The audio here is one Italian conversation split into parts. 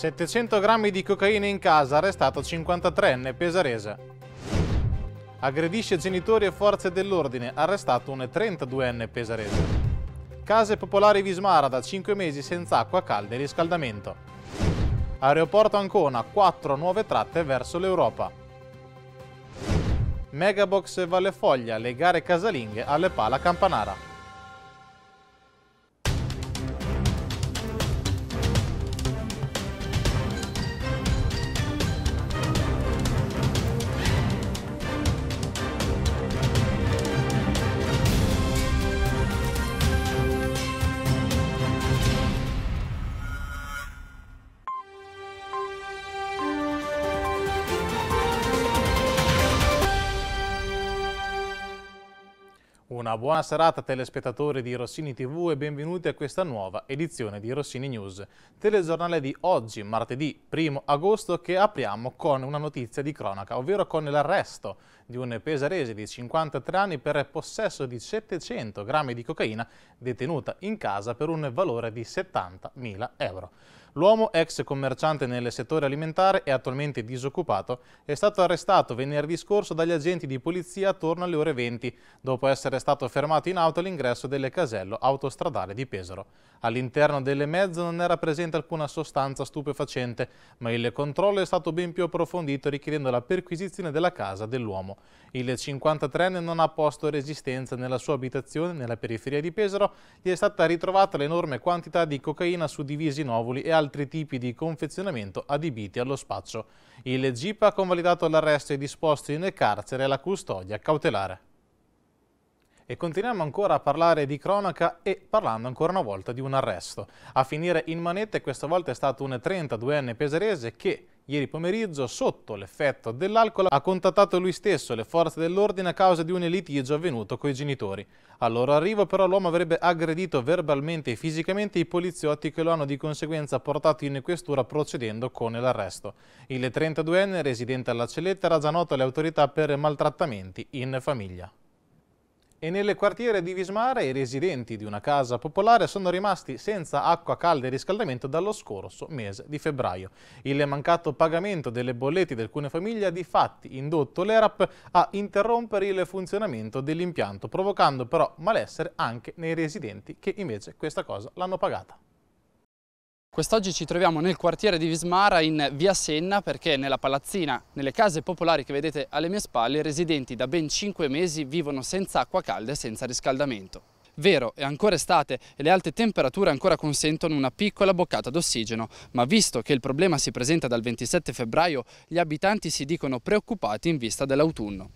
700 grammi di cocaina in casa, arrestato 53enne pesarese. Aggredisce genitori e forze dell'ordine, arrestato un 32enne pesarese. Case popolari Vismara da 5 mesi senza acqua calda e riscaldamento. Aeroporto Ancona, 4 nuove tratte verso l'Europa. Megabox Valle Foglia, le gare casalinghe alle pala Campanara. Una buona serata telespettatori di Rossini TV e benvenuti a questa nuova edizione di Rossini News, telegiornale di oggi, martedì 1 agosto, che apriamo con una notizia di cronaca, ovvero con l'arresto di un pesarese di 53 anni per possesso di 700 grammi di cocaina detenuta in casa per un valore di 70.000 euro. L'uomo, ex commerciante nel settore alimentare e attualmente disoccupato, è stato arrestato venerdì scorso dagli agenti di polizia attorno alle ore 20, dopo essere stato fermato in auto all'ingresso del casello autostradale di Pesaro. All'interno delle mezze non era presente alcuna sostanza stupefacente, ma il controllo è stato ben più approfondito richiedendo la perquisizione della casa dell'uomo. Il 53enne non ha posto resistenza nella sua abitazione nella periferia di Pesaro, gli è stata ritrovata l'enorme quantità di cocaina suddivisi in ovuli e altri tipi di confezionamento adibiti allo spaccio. Il GIP ha convalidato l'arresto e disposto in carcere la custodia cautelare. E continuiamo ancora a parlare di cronaca e parlando ancora una volta di un arresto. A finire in manette questa volta è stato un 32enne peserese che Ieri pomeriggio, sotto l'effetto dell'alcol, ha contattato lui stesso le forze dell'ordine a causa di un litigio avvenuto coi genitori. Al loro arrivo però l'uomo avrebbe aggredito verbalmente e fisicamente i poliziotti che lo hanno di conseguenza portato in questura procedendo con l'arresto. Il 32enne, residente alla Celletta, era già noto alle autorità per maltrattamenti in famiglia. E nelle quartiere di Vismara i residenti di una casa popolare sono rimasti senza acqua calda e riscaldamento dallo scorso mese di febbraio. Il mancato pagamento delle bollette di alcune famiglie ha di fatti indotto l'ERAP a interrompere il funzionamento dell'impianto, provocando però malessere anche nei residenti che invece questa cosa l'hanno pagata. Quest'oggi ci troviamo nel quartiere di Vismara in via Senna perché nella palazzina, nelle case popolari che vedete alle mie spalle, i residenti da ben 5 mesi vivono senza acqua calda e senza riscaldamento. Vero, è ancora estate e le alte temperature ancora consentono una piccola boccata d'ossigeno, ma visto che il problema si presenta dal 27 febbraio, gli abitanti si dicono preoccupati in vista dell'autunno.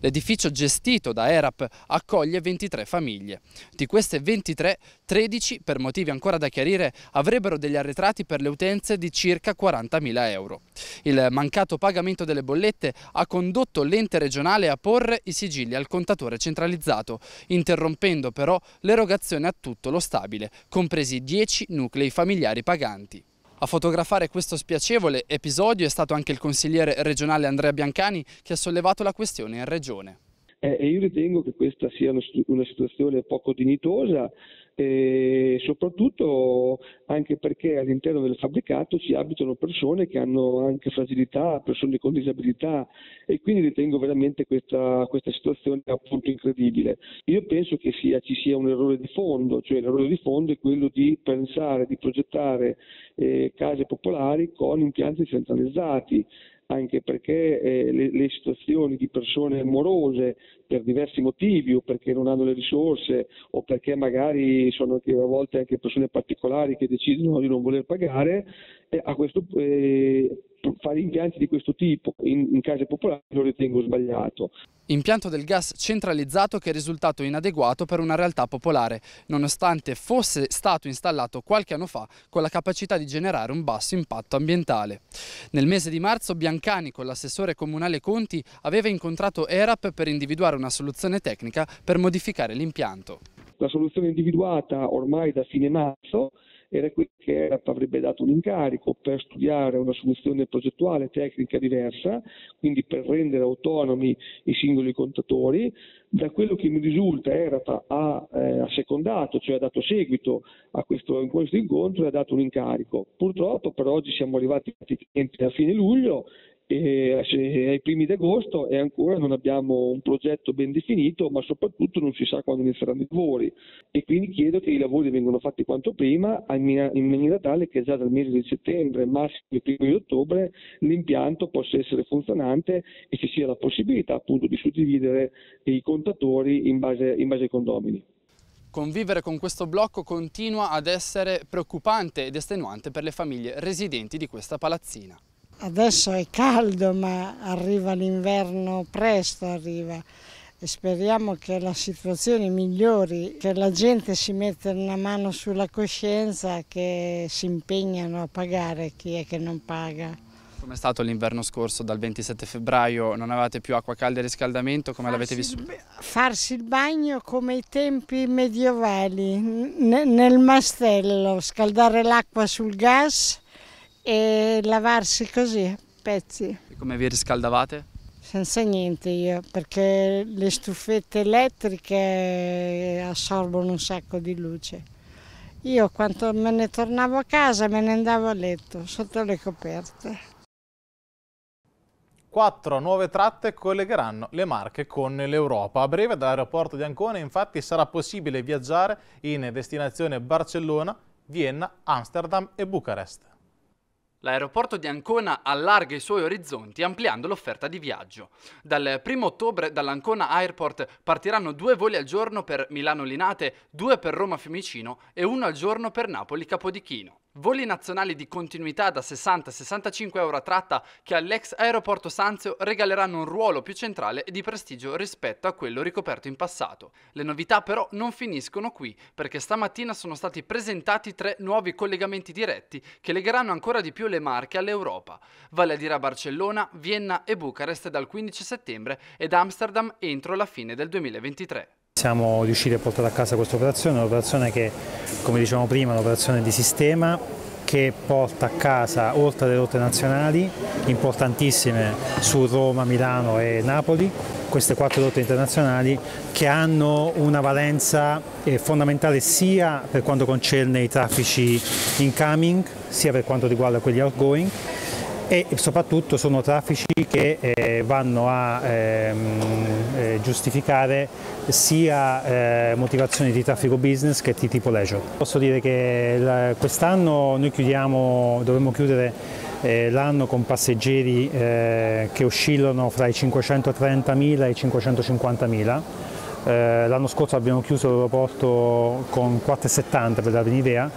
L'edificio gestito da ERAP accoglie 23 famiglie. Di queste 23, 13, per motivi ancora da chiarire, avrebbero degli arretrati per le utenze di circa 40.000 euro. Il mancato pagamento delle bollette ha condotto l'ente regionale a porre i sigilli al contatore centralizzato, interrompendo però l'erogazione a tutto lo stabile, compresi 10 nuclei familiari paganti. A fotografare questo spiacevole episodio è stato anche il consigliere regionale Andrea Biancani che ha sollevato la questione in regione. Eh, io ritengo che questa sia una situazione poco dignitosa e soprattutto anche perché all'interno del fabbricato ci abitano persone che hanno anche fragilità, persone con disabilità e quindi ritengo veramente questa, questa situazione appunto incredibile. Io penso che sia, ci sia un errore di fondo, cioè l'errore di fondo è quello di pensare, di progettare eh, case popolari con impianti centralizzati anche perché eh, le, le, situazioni di persone morose per diversi motivi o perché non hanno le risorse o perché magari sono anche, a volte anche persone particolari che decidono di non voler pagare, eh, a questo, eh, fare impianti di questo tipo in, in case popolari lo ritengo sbagliato. Impianto del gas centralizzato che è risultato inadeguato per una realtà popolare, nonostante fosse stato installato qualche anno fa con la capacità di generare un basso impatto ambientale. Nel mese di marzo Biancani con l'assessore comunale Conti aveva incontrato ERAP per individuare una soluzione tecnica per modificare l'impianto. La soluzione individuata ormai da fine marzo era qui che ERAP avrebbe dato un incarico per studiare una soluzione progettuale tecnica diversa, quindi per rendere autonomi i singoli contatori. Da quello che mi risulta ERAP ha eh, secondato, cioè ha dato seguito a questo, questo incontro e ha dato un incarico. Purtroppo per oggi siamo arrivati praticamente a fine luglio eh, eh, ai primi di agosto e ancora non abbiamo un progetto ben definito, ma soprattutto non si sa quando inizieranno i lavori e quindi chiedo che i lavori vengano fatti quanto prima in maniera tale che già dal mese di settembre, massimo il primo di ottobre, l'impianto possa essere funzionante e ci sia la possibilità appunto di suddividere i contatori in base, in base ai condomini. Convivere con questo blocco continua ad essere preoccupante ed estenuante per le famiglie residenti di questa palazzina adesso è caldo ma arriva l'inverno presto arriva e speriamo che la situazione migliori, che la gente si metta una mano sulla coscienza che si impegnano a pagare chi è che non paga. Com'è stato l'inverno scorso dal 27 febbraio? Non avevate più acqua calda e riscaldamento? Come l'avete vissuto? Farsi il bagno come i tempi medievali, nel mastello, scaldare l'acqua sul gas e lavarsi così a pezzi. E come vi riscaldavate? Senza niente io, perché le stufette elettriche assorbono un sacco di luce. Io quando me ne tornavo a casa me ne andavo a letto, sotto le coperte. Quattro nuove tratte collegheranno le Marche con l'Europa. A breve dall'aeroporto di Ancona infatti sarà possibile viaggiare in destinazione Barcellona, Vienna, Amsterdam e Bucarest. L'aeroporto di Ancona allarga i suoi orizzonti ampliando l'offerta di viaggio. Dal 1 ottobre dall'Ancona Airport partiranno due voli al giorno per Milano Linate, due per Roma Fiumicino e uno al giorno per Napoli Capodichino. Voli nazionali di continuità da 60-65 euro a tratta che all'ex aeroporto Sanzio regaleranno un ruolo più centrale e di prestigio rispetto a quello ricoperto in passato. Le novità però non finiscono qui, perché stamattina sono stati presentati tre nuovi collegamenti diretti che legheranno ancora di più le Marche all'Europa, vale a dire a Barcellona, Vienna e Bucarest dal 15 settembre ed Amsterdam entro la fine del 2023. Siamo riusciti a portare a casa questa operazione, un'operazione che, come dicevamo prima, è un'operazione di sistema che porta a casa, oltre alle rotte nazionali, importantissime su Roma, Milano e Napoli, queste quattro rotte internazionali che hanno una valenza eh, fondamentale sia per quanto concerne i traffici incoming, sia per quanto riguarda quelli outgoing e soprattutto sono traffici che eh, vanno a ehm, eh, giustificare sia eh, motivazioni di traffico business che di tipo leisure. Posso dire che quest'anno noi chiudiamo, dovremmo chiudere eh, l'anno con passeggeri eh, che oscillano fra i 530.000 e i 550.000. l'anno scorso abbiamo chiuso l'aeroporto con 4,70 per darvi un'idea,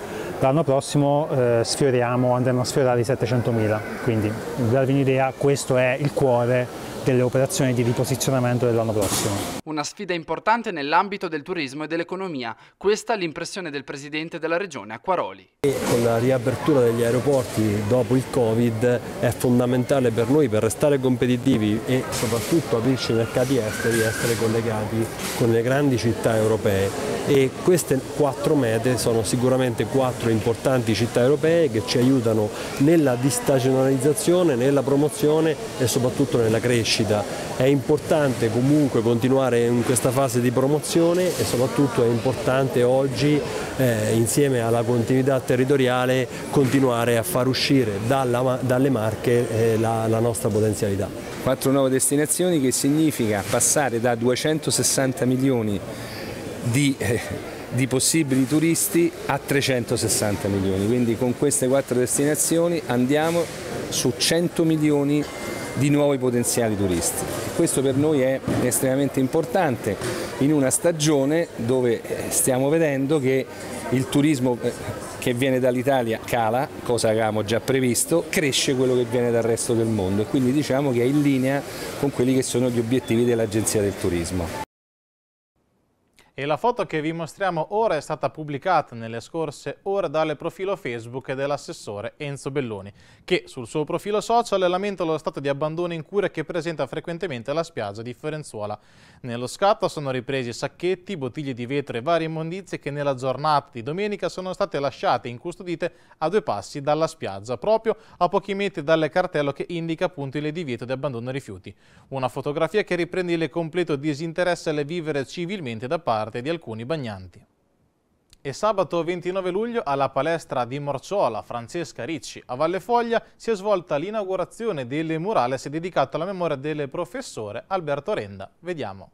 l'anno prossimo eh, sfioriamo, andremo a sfiorare i 700.000, quindi per darvi un'idea questo è il cuore delle operazioni di riposizionamento dell'anno prossimo. Una sfida importante nell'ambito del turismo e dell'economia, questa è l'impressione del Presidente della Regione Acquaroli. Con la riapertura degli aeroporti dopo il Covid è fondamentale per noi per restare competitivi e soprattutto aprirci i mercati esteri essere collegati con le grandi città europee e queste quattro mete sono sicuramente quattro importanti città europee che ci aiutano nella distagionalizzazione, nella promozione e soprattutto nella crescita crescita. È importante comunque continuare in questa fase di promozione e soprattutto è importante oggi eh, insieme alla continuità territoriale continuare a far uscire dalla, dalle marche eh, la, la nostra potenzialità. Quattro nuove destinazioni che significa passare da 260 milioni di, eh, di, possibili turisti a 360 milioni, quindi con queste quattro destinazioni andiamo su 100 milioni di nuovi potenziali turisti. Questo per noi è estremamente importante in una stagione dove eh, stiamo vedendo che il turismo eh, che viene dall'Italia cala, cosa avevamo già previsto, cresce quello che viene dal resto del mondo e quindi diciamo che è in linea con quelli che sono gli obiettivi dell'Agenzia del Turismo e la foto che vi mostriamo ora è stata pubblicata nelle scorse ore dal profilo Facebook dell'assessore Enzo Belloni, che sul suo profilo social lamenta lo stato di abbandono in cura che presenta frequentemente la spiaggia di Ferenzuola. Nello scatto sono ripresi sacchetti, bottiglie di vetro e varie immondizie che nella giornata di domenica sono state lasciate incustodite a due passi dalla spiaggia, proprio a pochi metri dal cartello che indica appunto il divieto di abbandono rifiuti. Una fotografia che riprende il completo disinteresse alle vivere civilmente da parte parte di alcuni bagnanti. E sabato 29 luglio alla palestra di Morciola Francesca Ricci a Valle Foglia si è svolta l'inaugurazione del murales dedicato alla memoria del professore Alberto Renda. Vediamo.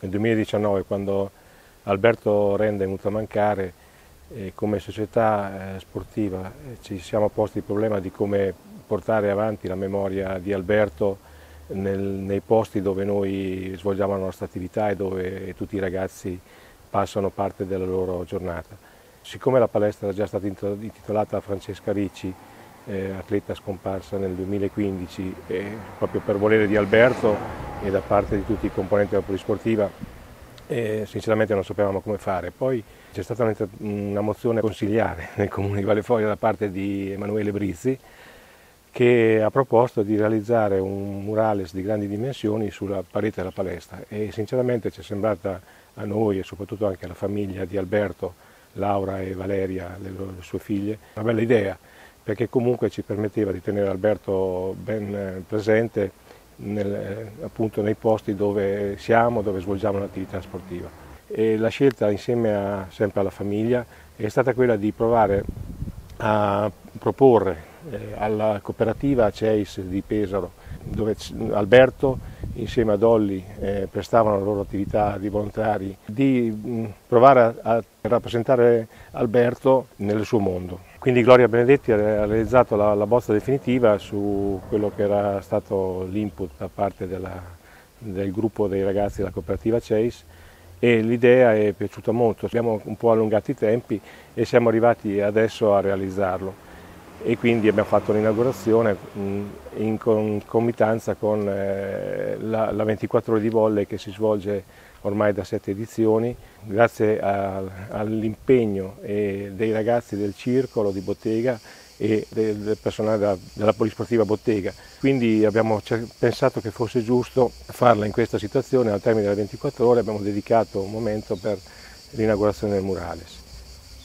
Nel 2019 quando Alberto Renda è venuto a mancare eh, come società eh, sportiva eh, ci siamo posti il problema di come portare avanti la memoria di Alberto nel, nei posti dove noi svolgiamo la nostra attività e dove tutti i ragazzi passano parte della loro giornata. Siccome la palestra era già stata intitolata a Francesca Ricci, eh, atleta scomparsa nel 2015, eh, proprio per volere di Alberto e da parte di tutti i componenti della polisportiva, eh, sinceramente non sapevamo come fare. Poi c'è stata una, una mozione consigliare nel comune di Vallefoglia da parte di Emanuele Brizzi, che ha proposto di realizzare un murales di grandi dimensioni sulla parete della palestra e sinceramente ci è sembrata a noi e soprattutto anche alla famiglia di Alberto, Laura e Valeria, le, le sue figlie, una bella idea perché comunque ci permetteva di tenere Alberto ben eh, presente nel, eh, appunto nei posti dove siamo, dove svolgiamo l'attività sportiva. E la scelta insieme a, sempre alla famiglia è stata quella di provare a proporre eh, alla cooperativa CEIS di Pesaro, dove Alberto insieme a Dolly eh, prestavano la loro attività di volontari, di provare a, rappresentare Alberto nel suo mondo. Quindi Gloria Benedetti ha realizzato la, la bozza definitiva su quello che era stato l'input da parte della, del gruppo dei ragazzi della cooperativa CEIS e l'idea è piaciuta molto. Abbiamo un po' allungato i tempi e siamo arrivati adesso a realizzarlo e quindi abbiamo fatto l'inaugurazione mm, in concomitanza con eh, la, la 24 ore di volle che si svolge ormai da sette edizioni. Grazie all'impegno eh, dei ragazzi del circolo di bottega e del, personale della, polisportiva bottega. Quindi abbiamo pensato che fosse giusto farla in questa situazione, al termine delle 24 ore abbiamo dedicato un momento per l'inaugurazione del murales.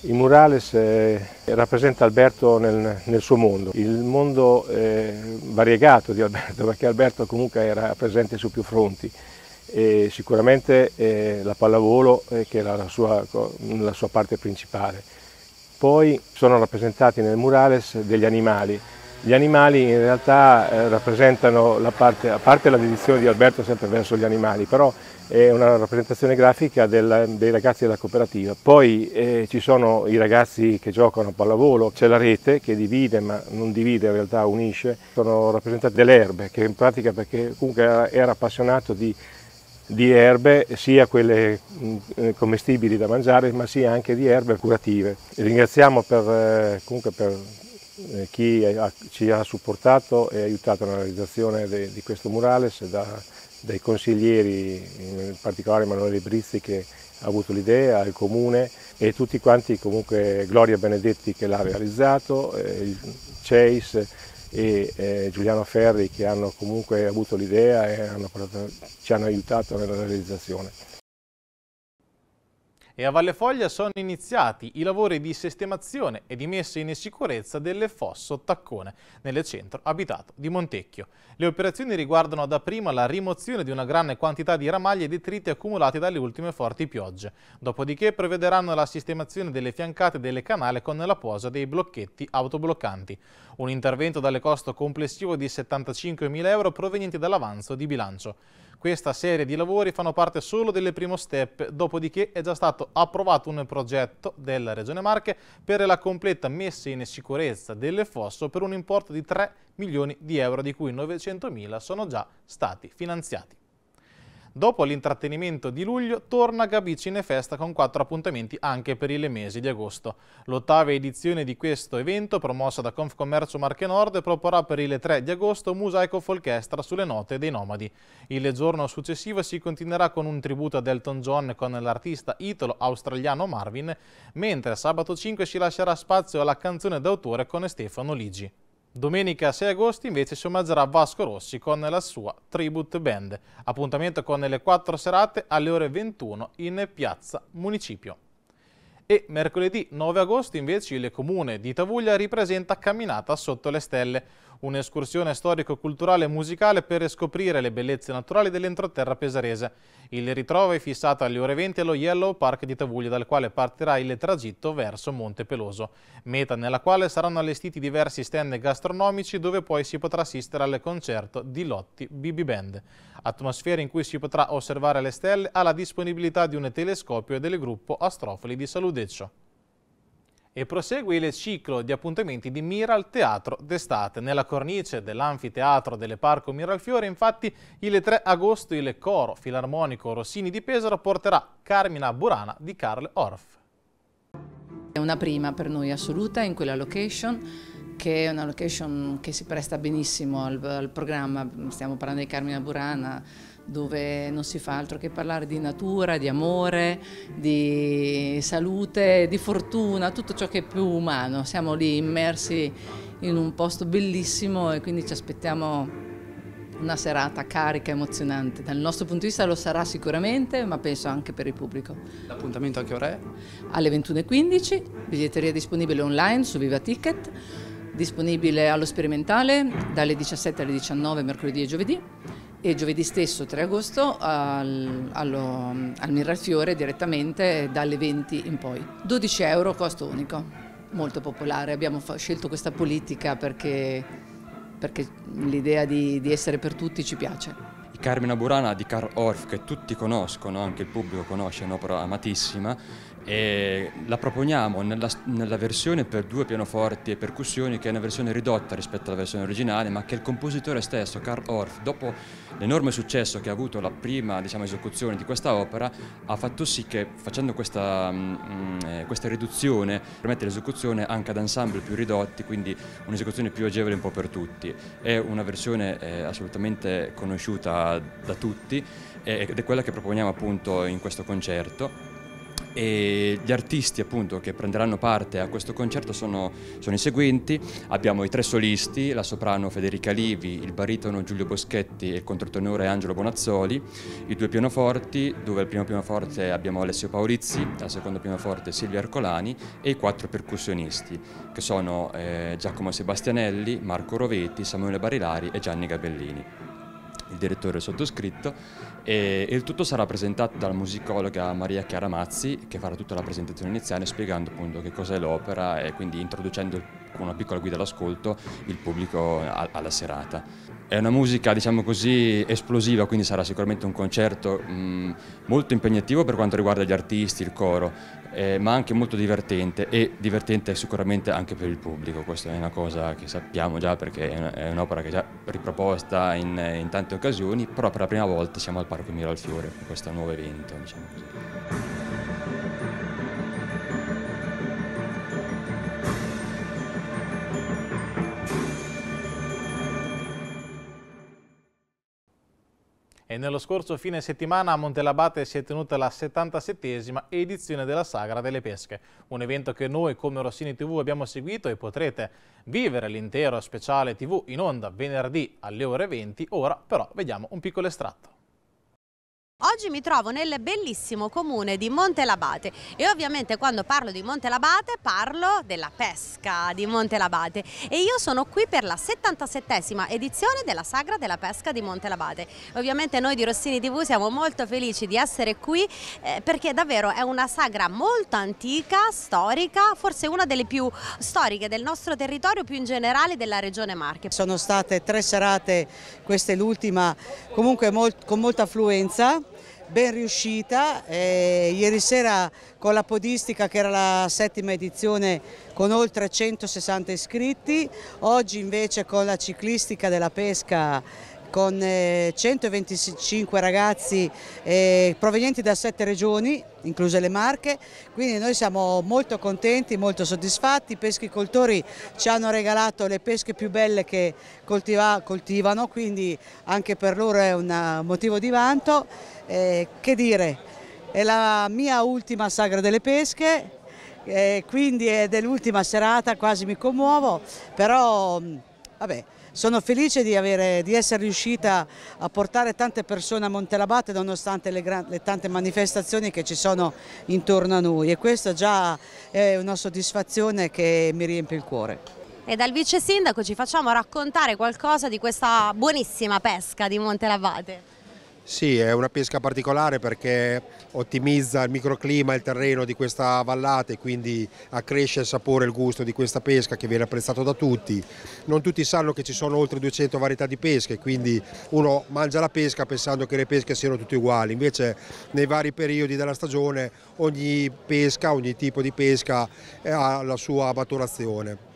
Il murales eh, rappresenta Alberto nel, nel, suo mondo, il mondo eh, variegato di Alberto, perché Alberto comunque era presente su più fronti. E sicuramente eh, la pallavolo, eh, che era la sua, la sua parte principale. Poi sono rappresentati nel murales degli animali, gli animali in realtà eh, rappresentano la parte, a parte la dedizione di Alberto sempre verso gli animali, però è una rappresentazione grafica del, dei ragazzi della cooperativa. Poi eh, ci sono i ragazzi che giocano a pallavolo, c'è la rete che divide ma non divide, in realtà unisce. Sono rappresentate delle erbe, che in pratica perché comunque era, era appassionato di di erbe, sia quelle mm, eh, commestibili da mangiare, ma sia anche di erbe curative. Ringraziamo per, eh, comunque per eh, chi ha, ci ha supportato e aiutato nella realizzazione de, di questo murales, da, dai consiglieri, in particolare Emanuele Brizzi che ha avuto l'idea, il comune e tutti quanti comunque Gloria Benedetti che l'ha realizzato, eh, il Chase e eh, Giuliano Ferri che hanno comunque avuto l'idea e hanno, ci hanno aiutato nella realizzazione e a Valle Foglia sono iniziati i lavori di sistemazione e di messa in sicurezza delle fosse Taccone, nel centro abitato di Montecchio. Le operazioni riguardano dapprima la rimozione di una grande quantità di ramaglie e detriti accumulati dalle ultime forti piogge, dopodiché prevederanno la sistemazione delle fiancate delle canale con la posa dei blocchetti autobloccanti, un intervento dalle costo complessivo di 75.000 euro provenienti dall'avanzo di bilancio. Questa serie di lavori fanno parte solo del primo step, dopodiché è già stato approvato un progetto della Regione Marche per la completa messa in sicurezza delle fosse per un importo di 3 milioni di euro, di cui 900 mila sono già stati finanziati. Dopo l'intrattenimento di luglio torna Gabicine Festa con quattro appuntamenti anche per il mese di agosto. L'ottava edizione di questo evento, promossa da Confcommercio Marche Nord, proporrà per il 3 di agosto Musaico Folchestra sulle note dei nomadi. Il giorno successivo si continuerà con un tributo ad Elton John con l'artista italo-australiano Marvin, mentre sabato 5 si lascerà spazio alla canzone d'autore con Stefano Ligi. Domenica 6 agosto invece si omaggerà Vasco Rossi con la sua Tribute Band. Appuntamento con le quattro serate alle ore 21 in piazza Municipio. E mercoledì 9 agosto invece il comune di Tavuglia ripresenta Camminata sotto le stelle un'escursione storico-culturale e musicale per scoprire le bellezze naturali dell'entroterra pesarese. Il ritrovo è fissato alle ore 20 allo Yellow Park di Tavuglia, dal quale partirà il tragitto verso Monte Peloso, meta nella quale saranno allestiti diversi stand gastronomici dove poi si potrà assistere al concerto di Lotti BB Band, atmosfera in cui si potrà osservare le stelle alla disponibilità di un telescopio e del gruppo Astrofoli di Saludeccio e prosegue il ciclo di appuntamenti di Miral Teatro d'estate. Nella cornice dell'Anfiteatro delle Parco Miralfiore, infatti, il 3 agosto il coro filarmonico Rossini di Pesaro porterà Carmina Burana di Karl Orff. È una prima per noi assoluta in quella location che è una location che si presta benissimo al, al programma, stiamo parlando di Carmina Burana, dove non si fa altro che parlare di natura, di amore, di salute, di fortuna, tutto ciò che è più umano. Siamo lì immersi in un posto bellissimo e quindi ci aspettiamo una serata carica, emozionante. Dal nostro punto di vista lo sarà sicuramente, ma penso anche per il pubblico. L'appuntamento a che ora è? Alle 21.15, biglietteria disponibile online su Viva Ticket, disponibile allo sperimentale dalle 17 alle 19 mercoledì e giovedì e giovedì stesso 3 agosto al, allo, al Miralfiore direttamente dalle 20 in poi. 12 euro costo unico, molto popolare, abbiamo scelto questa politica perché, perché l'idea di, di essere per tutti ci piace di Carmina Burana di Karl Orff che tutti conoscono, anche il pubblico conosce, è un'opera amatissima e la proponiamo nella, nella, versione per due pianoforti e percussioni che è una versione ridotta rispetto alla versione originale ma che il compositore stesso Karl Orff dopo l'enorme successo che ha avuto la prima diciamo, esecuzione di questa opera ha fatto sì che facendo questa, mh, mm, mm, eh, questa riduzione permette l'esecuzione anche ad ensemble più ridotti quindi un'esecuzione più agevole un po' per tutti è una versione eh, assolutamente conosciuta da, tutti eh, ed è quella che proponiamo appunto in questo concerto e gli artisti appunto, che prenderanno parte a questo concerto sono, sono, i seguenti, abbiamo i tre solisti, la soprano Federica Livi, il baritono Giulio Boschetti e il controtenore Angelo Bonazzoli, i due pianoforti dove al primo pianoforte abbiamo Alessio Paolizzi, al secondo pianoforte Silvia Ercolani e i quattro percussionisti che sono eh, Giacomo Sebastianelli, Marco Roveti, Samuele Barilari e Gianni Gabellini il direttore sottoscritto e il tutto sarà presentato dalla musicologa Maria Chiara Mazzi che farà tutta la presentazione iniziale spiegando appunto che cos'è l'opera e quindi introducendo con una piccola guida all'ascolto il pubblico alla serata. È una musica, diciamo così, esplosiva, quindi sarà sicuramente un concerto mh, mm, molto impegnativo per quanto riguarda gli artisti, il coro, eh, ma anche molto divertente e divertente sicuramente anche per il pubblico. Questa è una cosa che sappiamo già perché è un'opera che è già riproposta in, in, tante occasioni, però per la prima volta siamo al Parco Mira al con questo nuovo evento, diciamo così. nello scorso fine settimana a Montelabate si è tenuta la 77esima edizione della Sagra delle Pesche, un evento che noi come Rossini TV abbiamo seguito e potrete vivere l'intero speciale TV in onda venerdì alle ore 20, ora però vediamo un piccolo estratto. Oggi mi trovo nel bellissimo comune di Montelabate e ovviamente quando parlo di Montelabate parlo della pesca di Montelabate e io sono qui per la 77esima edizione della Sagra della Pesca di Montelabate. Ovviamente noi di Rossini TV siamo molto felici di essere qui eh, perché davvero è una sagra molto antica, storica, forse una delle più storiche del nostro territorio, più in generale della regione Marche. Sono state tre serate, questa è l'ultima, comunque molt con molta affluenza ben riuscita. E ieri sera con la podistica che era la settima edizione con oltre 160 iscritti, oggi invece con la ciclistica della pesca con 125 eh, ragazzi eh, provenienti da sette regioni, incluse le Marche, quindi noi siamo molto contenti, molto soddisfatti, i pescicoltori ci hanno regalato le pesche più belle che coltiva, coltivano, quindi anche per loro è un eh, motivo di vanto. Eh, che dire, è la mia ultima sagra delle pesche, eh, quindi è dell'ultima serata, quasi mi commuovo, però Vabbè, sono felice di, avere, di, essere riuscita a portare tante persone a Montelabate nonostante le, gran, le, tante manifestazioni che ci sono intorno a noi e questa già è una soddisfazione che mi riempie il cuore. E dal vice sindaco ci facciamo raccontare qualcosa di questa buonissima pesca di Montelabate. Sì, è una pesca particolare perché ottimizza il microclima e il terreno di questa vallata e quindi accresce il sapore e il gusto di questa pesca che viene apprezzato da tutti. Non tutti sanno che ci sono oltre 200 varietà di pesche, quindi uno mangia la pesca pensando che le pesche siano tutte uguali, invece nei vari periodi della stagione ogni pesca, ogni tipo di pesca ha la sua maturazione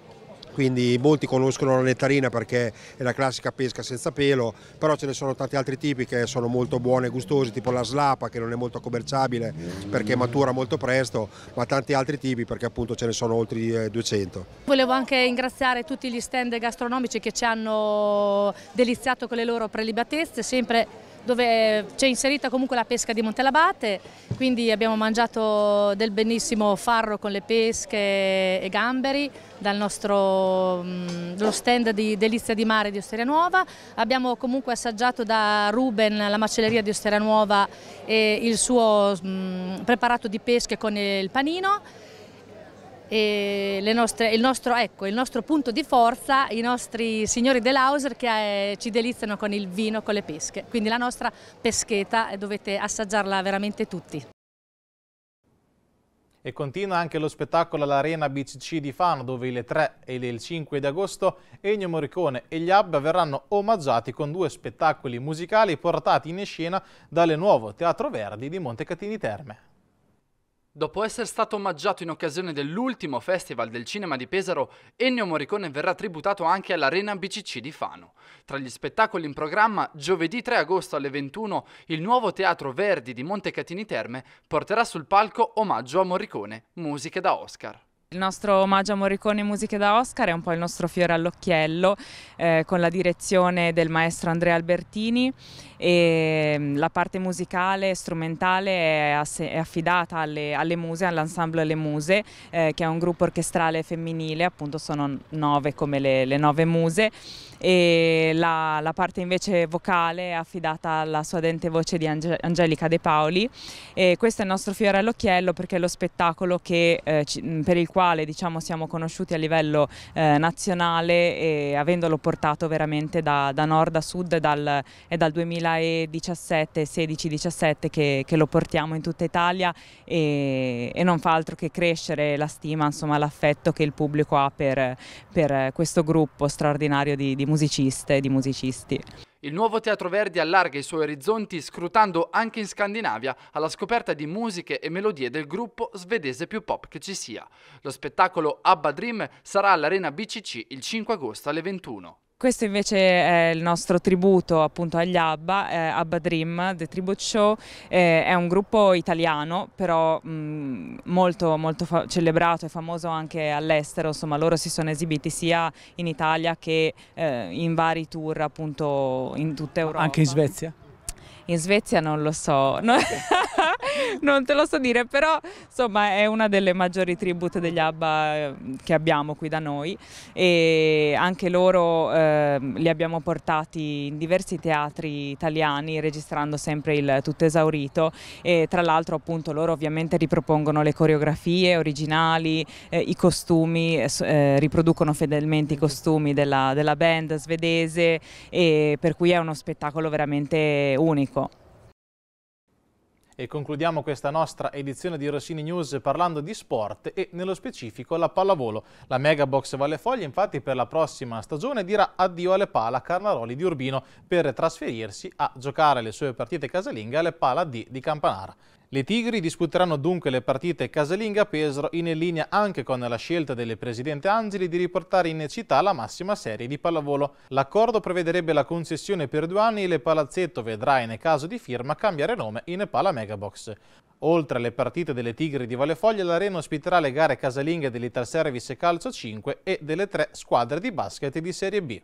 quindi molti conoscono la nettarina perché è la classica pesca senza pelo, però ce ne sono tanti altri tipi che sono molto buoni e gustosi, tipo la slapa che non è molto commerciabile perché matura molto presto, ma tanti altri tipi perché appunto ce ne sono oltre 200. Eh, Volevo anche ringraziare tutti gli stand gastronomici che ci hanno deliziato con le loro prelibatezze, sempre dove c'è inserita comunque la pesca di Montelabate, quindi abbiamo mangiato del benissimo farro con le pesche e gamberi dal nostro mm, lo stand di Delizia di Mare di Osteria Nuova, abbiamo comunque assaggiato da Ruben la macelleria di Osteria Nuova e il suo mm, preparato di pesche con il panino nostre, il, nostro, ecco, il, nostro, punto di forza, i nostri signori dell'Auser che è, eh, ci deliziano con il vino, con le pesche. Quindi la nostra pescheta eh, dovete assaggiarla veramente tutti. E continua anche lo spettacolo all'Arena BCC di Fano, dove il 3 e il 5 di agosto Ennio Morricone e gli Abba verranno omaggiati con due spettacoli musicali portati in scena dal nuovo Teatro Verdi di Montecatini Terme. Dopo essere stato omaggiato in occasione dell'ultimo Festival del Cinema di Pesaro, Ennio Morricone verrà tributato anche all'Arena BCC di Fano. Tra gli spettacoli in programma, giovedì 3 agosto alle 21, il nuovo Teatro Verdi di Montecatini Terme porterà sul palco Omaggio a Morricone, musiche da Oscar. Il nostro omaggio a Morricone Musiche da Oscar è un po' il nostro fiore all'occhiello eh, con la direzione del maestro Andrea Albertini e mm, la parte musicale, e strumentale è, è affidata alle, alle muse, all'ensemble Le muse eh, che è un gruppo orchestrale femminile, appunto sono nove come le, le nove muse e la, la, parte invece vocale è affidata alla sua dente voce di Ange, Angelica De Paoli e questo è il nostro fiore all'occhiello perché è lo spettacolo che, eh, mm, per il quale diciamo, siamo conosciuti a livello eh, nazionale e avendolo portato veramente da, da nord a sud dal, è dal 2000 2017, 16-17 che, che, lo portiamo in tutta Italia e, e, non fa altro che crescere la stima, insomma l'affetto che il pubblico ha per, per questo gruppo straordinario di, di musiciste e di musicisti. Il nuovo Teatro Verdi allarga i suoi orizzonti scrutando anche in Scandinavia alla scoperta di musiche e melodie del gruppo svedese più pop che ci sia. Lo spettacolo Abba Dream sarà all'Arena BCC il 5 agosto alle 21. Questo invece è il nostro tributo appunto agli ABBA, eh, ABBA Dream, The Tribute Show, eh, è un gruppo italiano però mh, mm, molto, molto celebrato e famoso anche all'estero, insomma loro si sono esibiti sia in Italia che eh, in vari tour appunto in tutta Europa. Anche in Svezia? In Svezia non lo so. No? non te lo so dire, però insomma è una delle maggiori tribute degli ABBA eh, che abbiamo qui da noi e anche loro eh, li abbiamo portati in diversi teatri italiani registrando sempre il tutto esaurito e tra l'altro appunto loro ovviamente ripropongono le coreografie originali, eh, i costumi, eh, eh riproducono fedelmente i costumi della, della band svedese e per cui è uno spettacolo veramente unico. E concludiamo questa nostra edizione di Rossini News parlando di sport e nello specifico la pallavolo. La Megabox Valle Foglia infatti per la prossima stagione dirà addio alle pala Carnaroli di Urbino per trasferirsi a giocare le sue partite casalinghe alle pala D di Campanara. Le Tigri disputeranno dunque le partite casalinga-Pesaro in linea anche con la scelta del presidente Angeli di riportare in città la massima serie di pallavolo. L'accordo prevederebbe la concessione per due anni e le palazzetto vedrà in caso di firma cambiare nome in Pala Megabox. Oltre alle partite delle Tigri di Vallefoglia, l'arena ospiterà le gare casalinghe dell'Italservice Calcio 5 e delle tre squadre di basket di Serie B.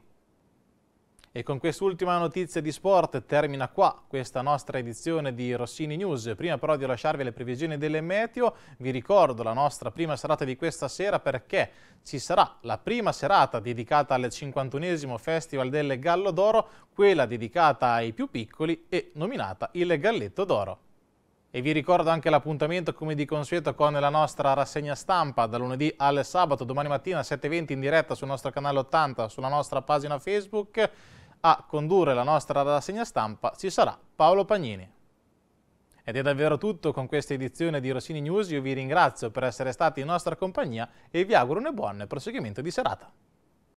E con quest'ultima notizia di sport termina qua questa nostra edizione di Rossini News. Prima però di lasciarvi le previsioni delle meteo, vi ricordo la nostra prima serata di questa sera perché ci sarà la prima serata dedicata al 51esimo Festival del Gallo d'Oro, quella dedicata ai più piccoli e nominata il Galletto d'Oro. E vi ricordo anche l'appuntamento come di consueto con la nostra rassegna stampa da lunedì al sabato, domani mattina alle 7.20 in diretta sul nostro canale 80, sulla nostra pagina Facebook a condurre la nostra rassegna stampa ci sarà Paolo Pagnini. Ed è davvero tutto con questa edizione di Rossini News, io vi ringrazio per essere stati in nostra compagnia e vi auguro un buon proseguimento di serata.